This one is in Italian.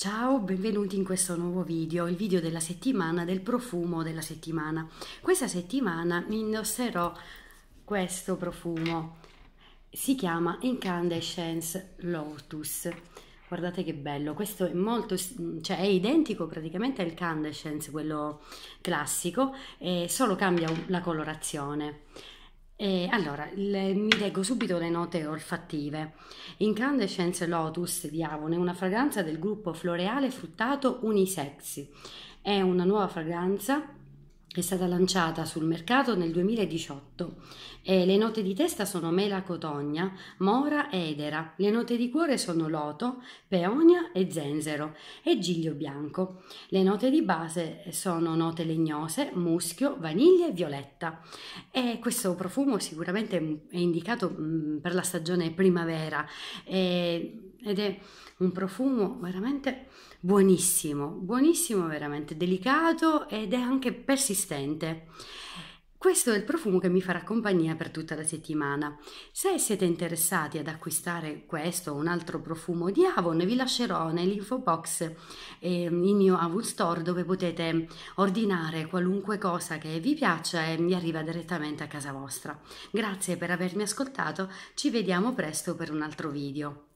Ciao, benvenuti in questo nuovo video, il video della settimana del profumo della settimana. Questa settimana indosserò questo profumo, si chiama Incandescence Lotus. Guardate che bello, questo è molto, cioè è identico praticamente al Candescence, quello classico, e solo cambia la colorazione. E allora, le- mi leggo subito le note olfattive. Incandescence Lotus di Avon è una fragranza del gruppo floreale fruttato Unisexy. È una nuova fragranza è stata lanciata sul mercato nel 2018. E le note di testa sono mela cotogna, mora e edera. Le note di cuore sono loto, peonia e zenzero e giglio bianco. Le note di base sono note legnose, muschio, vaniglia e violetta. E questo profumo sicuramente è indicato mm, per la stagione primavera. E ed è un profumo veramente buonissimo, buonissimo veramente, delicato ed è anche persistente. Questo è il profumo che mi farà compagnia per tutta la settimana. Se siete interessati ad acquistare questo o un altro profumo di Avon, vi lascerò nell'info box eh, il mio Avon Store dove potete ordinare qualunque cosa che vi piaccia e vi arriva direttamente a casa vostra. Grazie per avermi ascoltato, ci vediamo presto per un altro video.